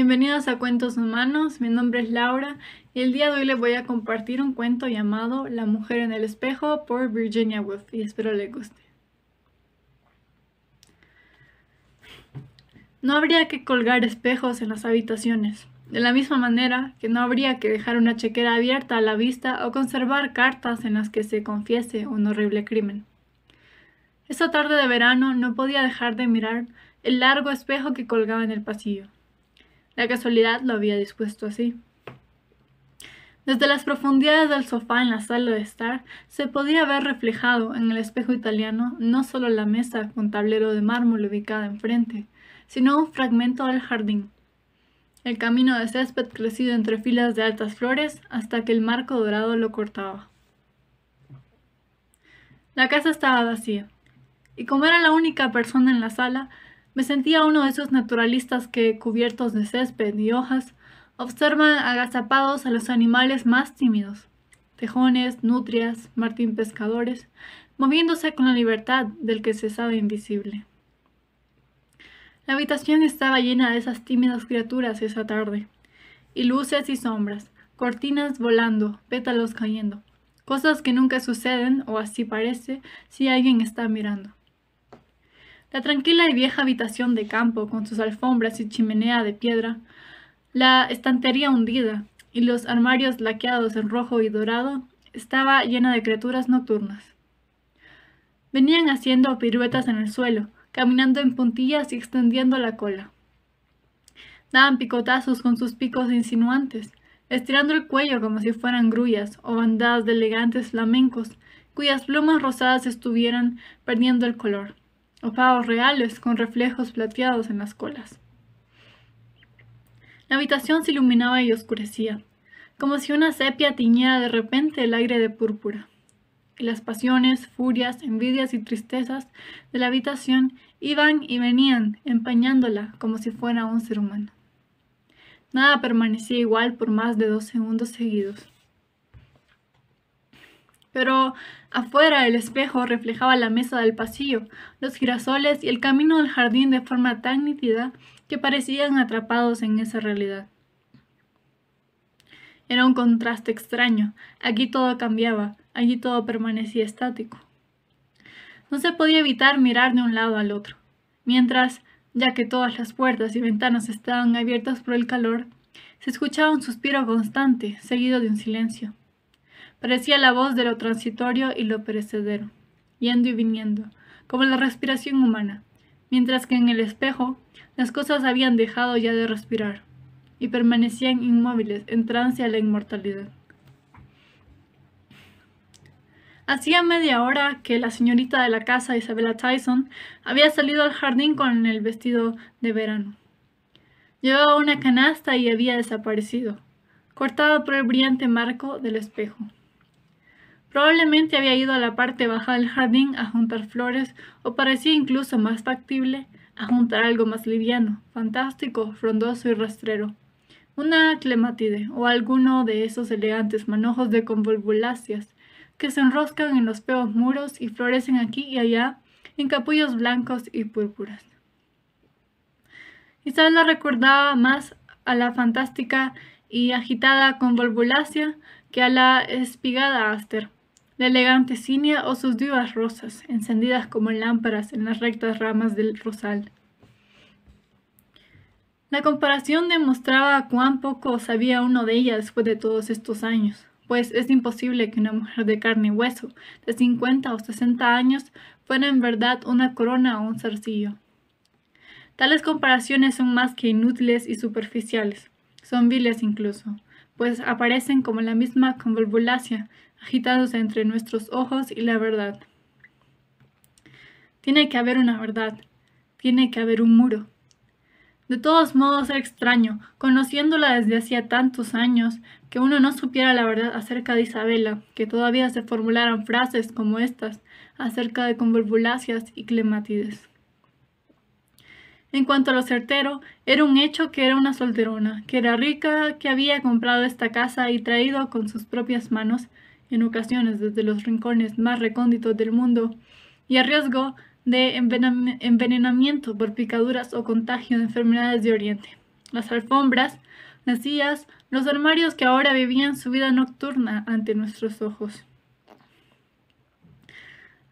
Bienvenidos a Cuentos Humanos, mi nombre es Laura y el día de hoy les voy a compartir un cuento llamado La mujer en el espejo por Virginia Woolf y espero les guste. No habría que colgar espejos en las habitaciones, de la misma manera que no habría que dejar una chequera abierta a la vista o conservar cartas en las que se confiese un horrible crimen. Esta tarde de verano no podía dejar de mirar el largo espejo que colgaba en el pasillo. La casualidad lo había dispuesto así. Desde las profundidades del sofá en la sala de estar, se podía ver reflejado en el espejo italiano no solo la mesa con tablero de mármol ubicada enfrente, sino un fragmento del jardín. El camino de césped crecido entre filas de altas flores hasta que el marco dorado lo cortaba. La casa estaba vacía, y como era la única persona en la sala, me sentía uno de esos naturalistas que, cubiertos de césped y hojas, observan agazapados a los animales más tímidos, tejones, nutrias, martín pescadores, moviéndose con la libertad del que se sabe invisible. La habitación estaba llena de esas tímidas criaturas esa tarde, y luces y sombras, cortinas volando, pétalos cayendo, cosas que nunca suceden, o así parece, si alguien está mirando la tranquila y vieja habitación de campo con sus alfombras y chimenea de piedra, la estantería hundida y los armarios laqueados en rojo y dorado estaba llena de criaturas nocturnas. Venían haciendo piruetas en el suelo, caminando en puntillas y extendiendo la cola. Daban picotazos con sus picos insinuantes, estirando el cuello como si fueran grullas o bandadas de elegantes flamencos, cuyas plumas rosadas estuvieran perdiendo el color o reales con reflejos plateados en las colas. La habitación se iluminaba y oscurecía, como si una sepia tiñera de repente el aire de púrpura. Y las pasiones, furias, envidias y tristezas de la habitación iban y venían empañándola como si fuera un ser humano. Nada permanecía igual por más de dos segundos seguidos pero afuera el espejo reflejaba la mesa del pasillo, los girasoles y el camino del jardín de forma tan nítida que parecían atrapados en esa realidad. Era un contraste extraño. Aquí todo cambiaba, allí todo permanecía estático. No se podía evitar mirar de un lado al otro. Mientras, ya que todas las puertas y ventanas estaban abiertas por el calor, se escuchaba un suspiro constante, seguido de un silencio. Parecía la voz de lo transitorio y lo perecedero, yendo y viniendo, como la respiración humana, mientras que en el espejo las cosas habían dejado ya de respirar y permanecían inmóviles en trance a la inmortalidad. Hacía media hora que la señorita de la casa, Isabella Tyson, había salido al jardín con el vestido de verano. Llevaba una canasta y había desaparecido, cortada por el brillante marco del espejo. Probablemente había ido a la parte baja del jardín a juntar flores o parecía incluso más factible a juntar algo más liviano, fantástico, frondoso y rastrero. Una clematide o alguno de esos elegantes manojos de convolvuláceas que se enroscan en los peos muros y florecen aquí y allá en capullos blancos y púrpuras. Isabel la recordaba más a la fantástica y agitada convolvulácea que a la espigada aster, la elegante cinia o sus divas rosas, encendidas como lámparas en las rectas ramas del rosal. La comparación demostraba cuán poco sabía uno de ella después de todos estos años, pues es imposible que una mujer de carne y hueso, de 50 o 60 años, fuera en verdad una corona o un zarcillo. Tales comparaciones son más que inútiles y superficiales, son viles incluso, pues aparecen como la misma convolvulacia agitados entre nuestros ojos y la verdad. Tiene que haber una verdad, tiene que haber un muro. De todos modos era extraño, conociéndola desde hacía tantos años, que uno no supiera la verdad acerca de Isabela, que todavía se formularan frases como estas acerca de convolvuláceas y clematides. En cuanto a lo certero, era un hecho que era una solterona, que era rica, que había comprado esta casa y traído con sus propias manos en ocasiones desde los rincones más recónditos del mundo, y a riesgo de envenenamiento por picaduras o contagio de enfermedades de Oriente. Las alfombras, las sillas, los armarios que ahora vivían su vida nocturna ante nuestros ojos.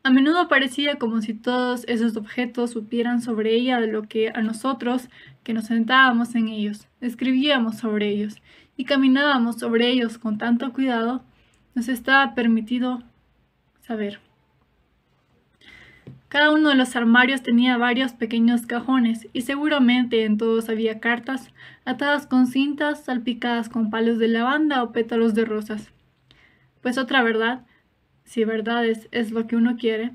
A menudo parecía como si todos esos objetos supieran sobre ella lo que a nosotros, que nos sentábamos en ellos, escribíamos sobre ellos y caminábamos sobre ellos con tanto cuidado nos estaba permitido saber. Cada uno de los armarios tenía varios pequeños cajones y seguramente en todos había cartas atadas con cintas salpicadas con palos de lavanda o pétalos de rosas. Pues otra verdad, si verdades es lo que uno quiere,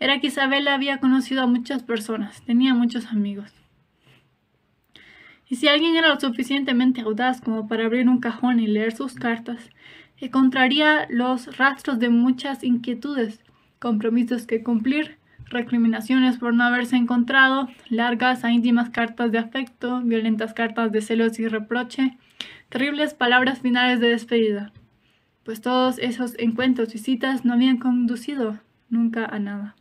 era que Isabel había conocido a muchas personas, tenía muchos amigos. Y si alguien era lo suficientemente audaz como para abrir un cajón y leer sus cartas, encontraría los rastros de muchas inquietudes, compromisos que cumplir, recriminaciones por no haberse encontrado, largas e íntimas cartas de afecto, violentas cartas de celos y reproche, terribles palabras finales de despedida, pues todos esos encuentros y citas no habían conducido nunca a nada.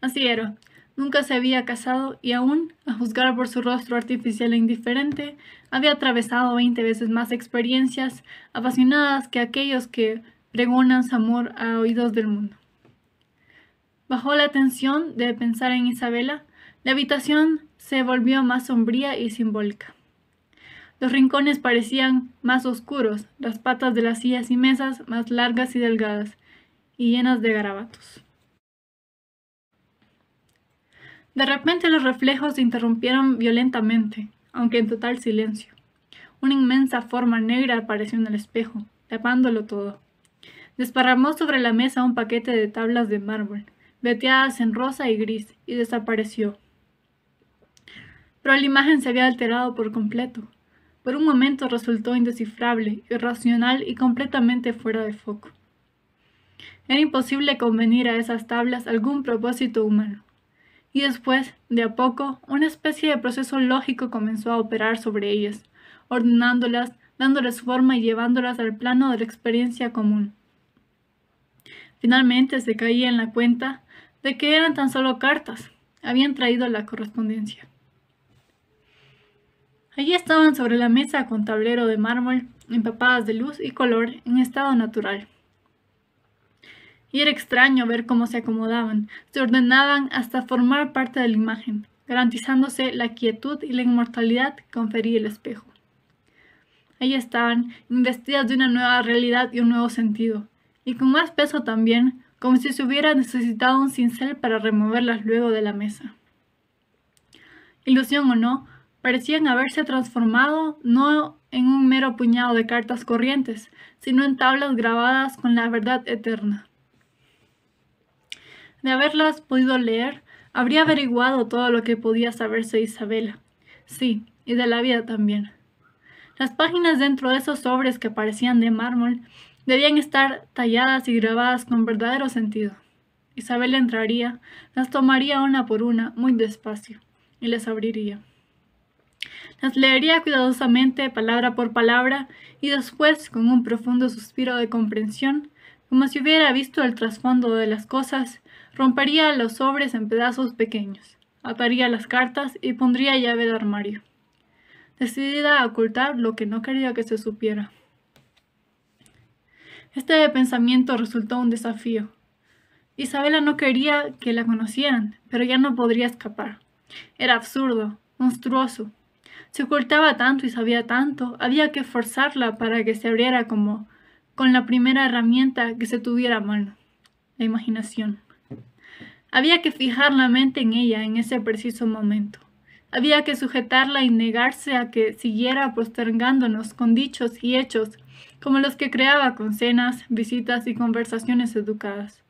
Así era, Nunca se había casado y aún, a juzgar por su rostro artificial e indiferente, había atravesado veinte veces más experiencias apasionadas que aquellos que pregonan su amor a oídos del mundo. Bajo la tensión de pensar en Isabela, la habitación se volvió más sombría y simbólica. Los rincones parecían más oscuros, las patas de las sillas y mesas más largas y delgadas, y llenas de garabatos. De repente los reflejos se interrumpieron violentamente, aunque en total silencio. Una inmensa forma negra apareció en el espejo, tapándolo todo. Desparramó sobre la mesa un paquete de tablas de mármol, veteadas en rosa y gris, y desapareció. Pero la imagen se había alterado por completo. Por un momento resultó indescifrable, irracional y completamente fuera de foco. Era imposible convenir a esas tablas algún propósito humano y después, de a poco, una especie de proceso lógico comenzó a operar sobre ellas, ordenándolas, dándoles forma y llevándolas al plano de la experiencia común. Finalmente se caía en la cuenta de que eran tan solo cartas, habían traído la correspondencia. Allí estaban sobre la mesa con tablero de mármol, empapadas de luz y color en estado natural y era extraño ver cómo se acomodaban, se ordenaban hasta formar parte de la imagen, garantizándose la quietud y la inmortalidad que confería el espejo. Ahí estaban, investidas de una nueva realidad y un nuevo sentido, y con más peso también, como si se hubiera necesitado un cincel para removerlas luego de la mesa. Ilusión o no, parecían haberse transformado no en un mero puñado de cartas corrientes, sino en tablas grabadas con la verdad eterna. De haberlas podido leer, habría averiguado todo lo que podía saberse de Isabela. Sí, y de la vida también. Las páginas dentro de esos sobres que parecían de mármol debían estar talladas y grabadas con verdadero sentido. Isabela entraría, las tomaría una por una, muy despacio, y las abriría. Las leería cuidadosamente, palabra por palabra, y después, con un profundo suspiro de comprensión, como si hubiera visto el trasfondo de las cosas, Rompería los sobres en pedazos pequeños, ataría las cartas y pondría llave de armario, decidida a ocultar lo que no quería que se supiera. Este pensamiento resultó un desafío. Isabela no quería que la conocieran, pero ya no podría escapar. Era absurdo, monstruoso. Se ocultaba tanto y sabía tanto, había que forzarla para que se abriera como con la primera herramienta que se tuviera a mano, la imaginación. Había que fijar la mente en ella en ese preciso momento. Había que sujetarla y negarse a que siguiera postergándonos con dichos y hechos, como los que creaba con cenas, visitas y conversaciones educadas.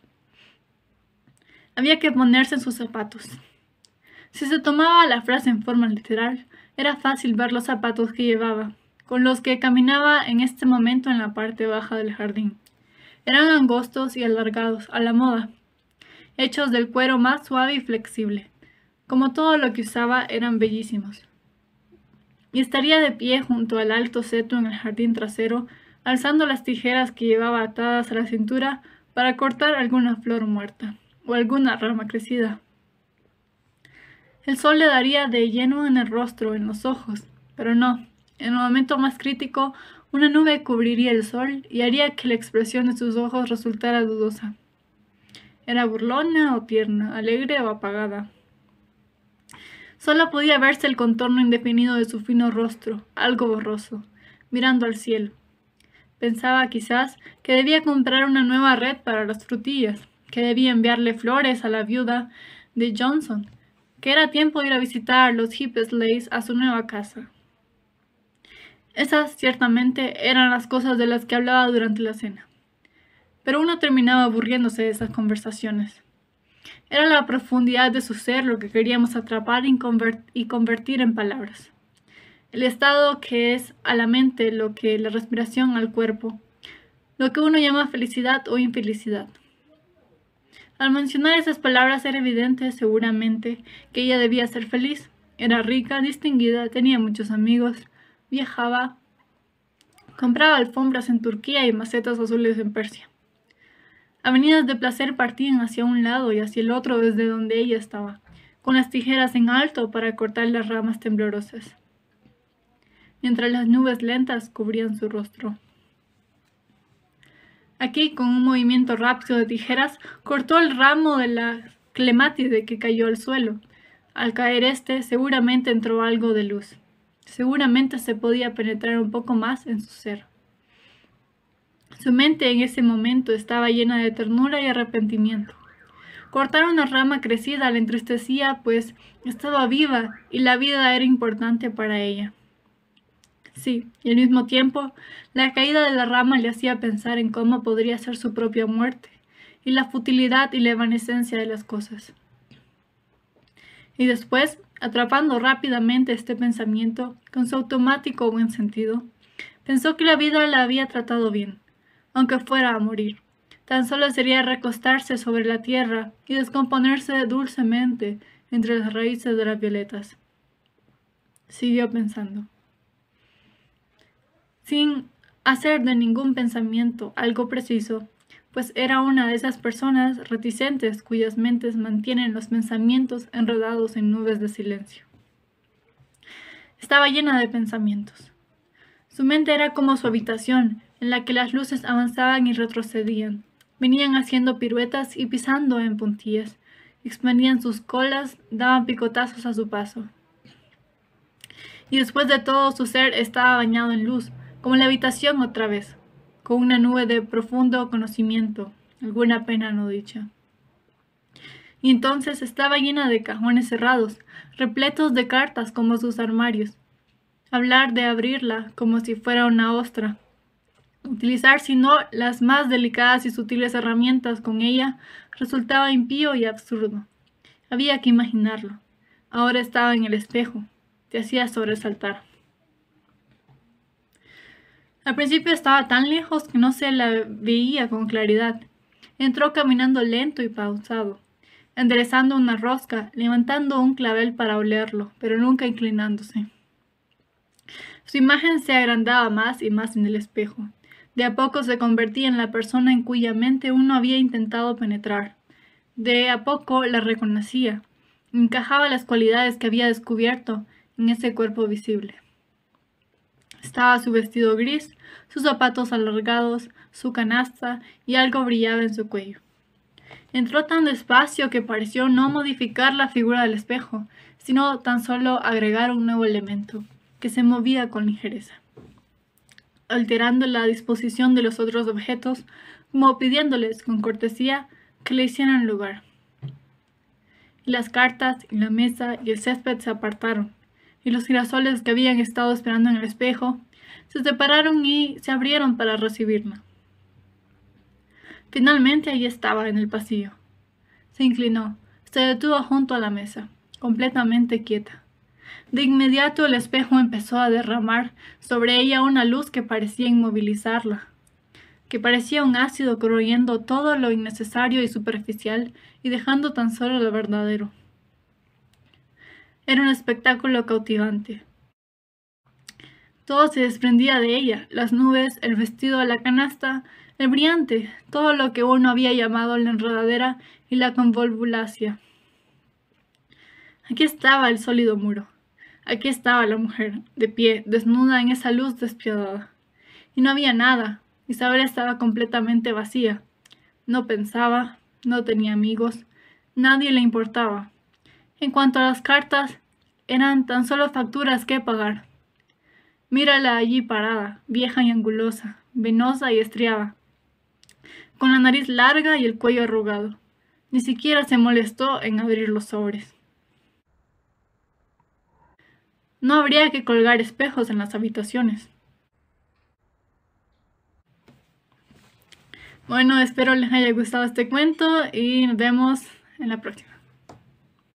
Había que ponerse en sus zapatos. Si se tomaba la frase en forma literal, era fácil ver los zapatos que llevaba, con los que caminaba en este momento en la parte baja del jardín. Eran angostos y alargados, a la moda, hechos del cuero más suave y flexible. Como todo lo que usaba, eran bellísimos. Y estaría de pie junto al alto seto en el jardín trasero, alzando las tijeras que llevaba atadas a la cintura para cortar alguna flor muerta o alguna rama crecida. El sol le daría de lleno en el rostro, en los ojos, pero no, en el momento más crítico, una nube cubriría el sol y haría que la expresión de sus ojos resultara dudosa. Era burlona o tierna, alegre o apagada. Solo podía verse el contorno indefinido de su fino rostro, algo borroso, mirando al cielo. Pensaba quizás que debía comprar una nueva red para las frutillas, que debía enviarle flores a la viuda de Johnson, que era tiempo de ir a visitar a los Lays a su nueva casa. Esas ciertamente eran las cosas de las que hablaba durante la cena pero uno terminaba aburriéndose de esas conversaciones. Era la profundidad de su ser lo que queríamos atrapar y convertir en palabras. El estado que es a la mente lo que la respiración al cuerpo, lo que uno llama felicidad o infelicidad. Al mencionar esas palabras era evidente, seguramente, que ella debía ser feliz. Era rica, distinguida, tenía muchos amigos, viajaba, compraba alfombras en Turquía y macetas azules en Persia. Avenidas de placer partían hacia un lado y hacia el otro desde donde ella estaba, con las tijeras en alto para cortar las ramas temblorosas, mientras las nubes lentas cubrían su rostro. Aquí, con un movimiento rápido de tijeras, cortó el ramo de la clemátide que cayó al suelo. Al caer este, seguramente entró algo de luz. Seguramente se podía penetrar un poco más en su ser. Su mente en ese momento estaba llena de ternura y arrepentimiento. Cortar una rama crecida la entristecía, pues estaba viva y la vida era importante para ella. Sí, y al mismo tiempo, la caída de la rama le hacía pensar en cómo podría ser su propia muerte, y la futilidad y la evanescencia de las cosas. Y después, atrapando rápidamente este pensamiento, con su automático buen sentido, pensó que la vida la había tratado bien, aunque fuera a morir. Tan solo sería recostarse sobre la tierra y descomponerse dulcemente entre las raíces de las violetas. Siguió pensando. Sin hacer de ningún pensamiento algo preciso, pues era una de esas personas reticentes cuyas mentes mantienen los pensamientos enredados en nubes de silencio. Estaba llena de pensamientos. Su mente era como su habitación, en la que las luces avanzaban y retrocedían. Venían haciendo piruetas y pisando en puntillas. Expandían sus colas, daban picotazos a su paso. Y después de todo su ser estaba bañado en luz, como la habitación otra vez, con una nube de profundo conocimiento, alguna pena no dicha. Y entonces estaba llena de cajones cerrados, repletos de cartas como sus armarios. Hablar de abrirla como si fuera una ostra, utilizar sino las más delicadas y sutiles herramientas con ella resultaba impío y absurdo. Había que imaginarlo. Ahora estaba en el espejo. Te hacía sobresaltar. Al principio estaba tan lejos que no se la veía con claridad. Entró caminando lento y pausado, enderezando una rosca, levantando un clavel para olerlo, pero nunca inclinándose. Su imagen se agrandaba más y más en el espejo. De a poco se convertía en la persona en cuya mente uno había intentado penetrar. De a poco la reconocía. Encajaba las cualidades que había descubierto en ese cuerpo visible. Estaba su vestido gris, sus zapatos alargados, su canasta y algo brillaba en su cuello. Entró tan despacio que pareció no modificar la figura del espejo, sino tan solo agregar un nuevo elemento, que se movía con ligereza alterando la disposición de los otros objetos, como pidiéndoles con cortesía que le hicieran lugar. Y las cartas y la mesa y el césped se apartaron, y los girasoles que habían estado esperando en el espejo se separaron y se abrieron para recibirla. Finalmente allí estaba en el pasillo. Se inclinó, se detuvo junto a la mesa, completamente quieta. De inmediato el espejo empezó a derramar sobre ella una luz que parecía inmovilizarla, que parecía un ácido corroyendo todo lo innecesario y superficial y dejando tan solo lo verdadero. Era un espectáculo cautivante. Todo se desprendía de ella, las nubes, el vestido, la canasta, el brillante, todo lo que uno había llamado la enredadera y la convolvulacia. Aquí estaba el sólido muro, Aquí estaba la mujer, de pie, desnuda en esa luz despiadada. Y no había nada. Isabel estaba completamente vacía. No pensaba, no tenía amigos, nadie le importaba. En cuanto a las cartas, eran tan solo facturas que pagar. Mírala allí parada, vieja y angulosa, venosa y estriada, con la nariz larga y el cuello arrugado. Ni siquiera se molestó en abrir los sobres. No habría que colgar espejos en las habitaciones. Bueno, espero les haya gustado este cuento y nos vemos en la próxima.